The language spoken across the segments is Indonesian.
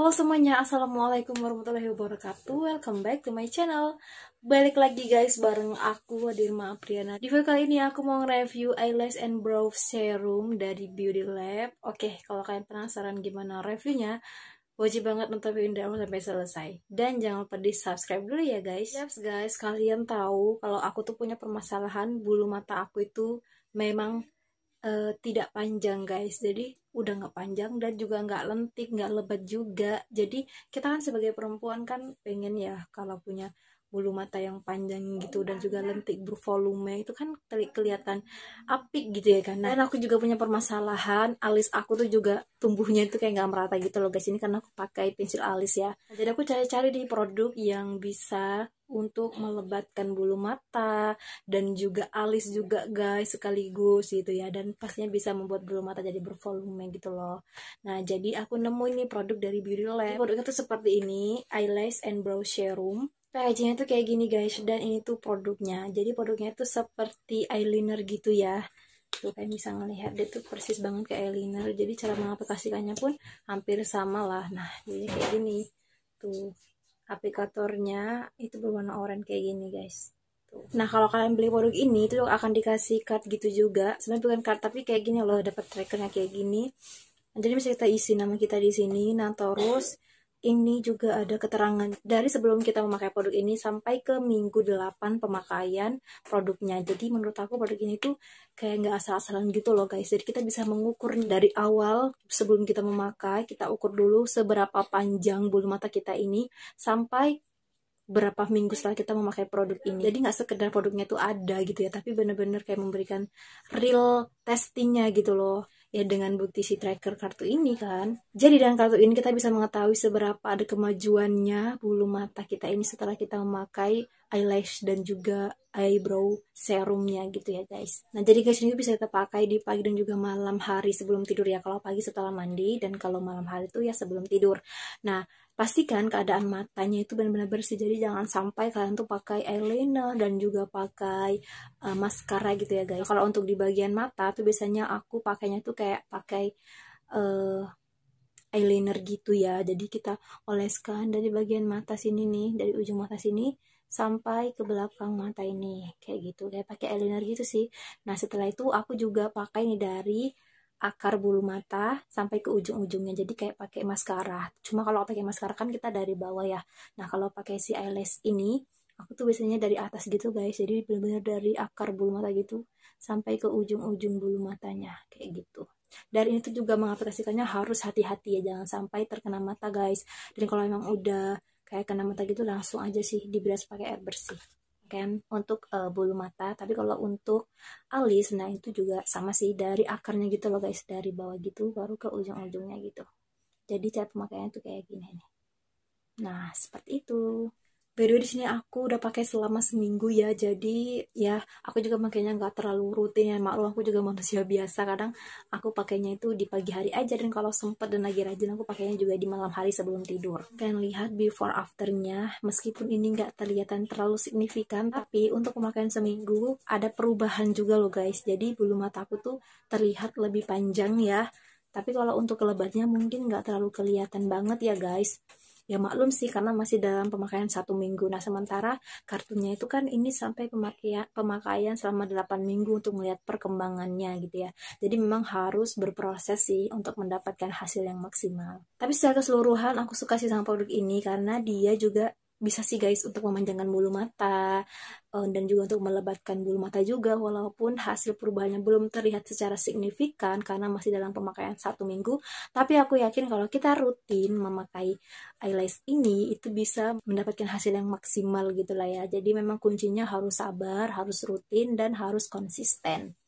Halo semuanya, Assalamualaikum warahmatullahi wabarakatuh Welcome back to my channel Balik lagi guys bareng aku Adirma Apriana Di video kali ini aku mau review Eyelash and Brow Serum dari Beauty Lab Oke, kalau kalian penasaran gimana reviewnya Wajib banget nonton video ini sampai selesai Dan jangan lupa di subscribe dulu ya guys Yaps guys, kalian tahu kalau aku tuh punya permasalahan bulu mata aku itu memang uh, tidak panjang guys jadi udah nggak panjang dan juga nggak lentik nggak lebat juga jadi kita kan sebagai perempuan kan pengen ya kalau punya bulu mata yang panjang gitu dan juga lentik bervolume itu kan kelihatan apik gitu ya kan nah, dan aku juga punya permasalahan alis aku tuh juga tumbuhnya itu kayak nggak merata gitu loh guys ini karena aku pakai pensil alis ya jadi aku cari-cari di produk yang bisa untuk melebatkan bulu mata dan juga alis juga guys sekaligus gitu ya dan pastinya bisa membuat bulu mata jadi bervolume gitu loh nah jadi aku nemu ini produk dari Beauty Lab produknya tuh seperti ini eyelash and brow serum packagingnya tuh kayak gini guys dan ini tuh produknya jadi produknya tuh seperti eyeliner gitu ya tuh kayak bisa ngelihat dia tuh persis banget kayak eyeliner jadi cara mengaplikasikannya pun hampir sama lah nah jadi kayak gini tuh aplikatornya itu berwarna oranye kayak gini guys Nah kalau kalian beli produk ini itu akan dikasih card gitu juga sebenarnya bukan card tapi kayak gini loh dapat trackernya kayak gini jadi bisa kita isi nama kita di sini nah terus ini juga ada keterangan dari sebelum kita memakai produk ini sampai ke minggu 8 pemakaian produknya. Jadi menurut aku produk ini tuh kayak nggak asal-asalan gitu loh guys. Jadi kita bisa mengukur dari awal sebelum kita memakai, kita ukur dulu seberapa panjang bulu mata kita ini sampai berapa minggu setelah kita memakai produk ini. Jadi nggak sekedar produknya tuh ada gitu ya, tapi bener-bener kayak memberikan real testingnya gitu loh ya dengan bukti si tracker kartu ini kan jadi dengan kartu ini kita bisa mengetahui seberapa ada kemajuannya bulu mata kita ini setelah kita memakai eyelash dan juga eyebrow serumnya gitu ya guys nah jadi guys ini bisa kita pakai di pagi dan juga malam hari sebelum tidur ya kalau pagi setelah mandi dan kalau malam hari itu ya sebelum tidur nah pastikan keadaan matanya itu benar-benar bersih jadi jangan sampai kalian tuh pakai eyeliner dan juga pakai uh, maskara gitu ya guys kalau untuk di bagian mata tuh biasanya aku pakainya tuh kayak pakai uh, eyeliner gitu ya jadi kita oleskan dari bagian mata sini nih dari ujung mata sini sampai ke belakang mata ini kayak gitu kayak pakai eyeliner gitu sih nah setelah itu aku juga pakai ini dari akar bulu mata sampai ke ujung-ujungnya jadi kayak pakai mascara. cuma kalau pakai mascara kan kita dari bawah ya nah kalau pakai si eyelash ini aku tuh biasanya dari atas gitu guys jadi benar-benar dari akar bulu mata gitu sampai ke ujung-ujung bulu matanya kayak gitu dan ini tuh juga mengaplikasikannya harus hati-hati ya jangan sampai terkena mata guys dan kalau emang udah kayak kena mata gitu langsung aja sih dibilas pakai air bersih kan untuk uh, bulu mata tapi kalau untuk alis nah itu juga sama sih dari akarnya gitu loh guys dari bawah gitu baru ke ujung-ujungnya gitu jadi cara pemakaiannya tuh kayak gini nih nah seperti itu by the way di sini aku udah pakai selama seminggu ya jadi ya aku juga makanya nggak terlalu rutin ya maklum aku juga manusia biasa kadang aku pakainya itu di pagi hari aja dan kalau sempat dan lagi rajin aku pakainya juga di malam hari sebelum tidur kalian lihat before afternya meskipun ini nggak terlihat terlalu signifikan tapi untuk pemakaian seminggu ada perubahan juga loh guys jadi bulu mataku tuh terlihat lebih panjang ya tapi kalau untuk kelebatnya mungkin nggak terlalu kelihatan banget ya guys ya maklum sih karena masih dalam pemakaian satu minggu nah sementara kartunya itu kan ini sampai pemakaian pemakaian selama 8 minggu untuk melihat perkembangannya gitu ya jadi memang harus berproses sih untuk mendapatkan hasil yang maksimal tapi secara keseluruhan aku suka sih sama produk ini karena dia juga bisa sih guys untuk memanjangkan bulu mata eh, dan juga untuk melebatkan bulu mata juga walaupun hasil perubahannya belum terlihat secara signifikan karena masih dalam pemakaian satu minggu tapi aku yakin kalau kita rutin memakai eyelash ini itu bisa mendapatkan hasil yang maksimal gitu lah ya jadi memang kuncinya harus sabar harus rutin dan harus konsisten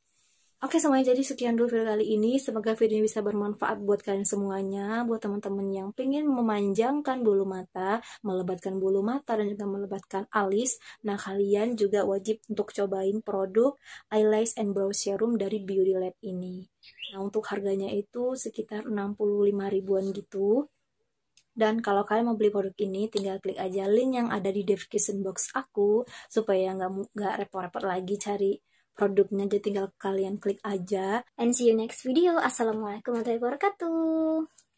Oke semuanya jadi sekian dulu video kali ini Semoga video ini bisa bermanfaat buat kalian semuanya Buat teman-teman yang pengen memanjangkan bulu mata Melebatkan bulu mata dan juga melebatkan alis Nah kalian juga wajib untuk cobain produk Eyelash and Brow Serum dari Beauty Lab ini Nah untuk harganya itu sekitar 65 ribuan gitu dan kalau kalian mau beli produk ini, tinggal klik aja link yang ada di description box aku supaya nggak nggak repot-repot lagi cari produknya jadi tinggal kalian klik aja and see you next video assalamualaikum warahmatullahi wabarakatuh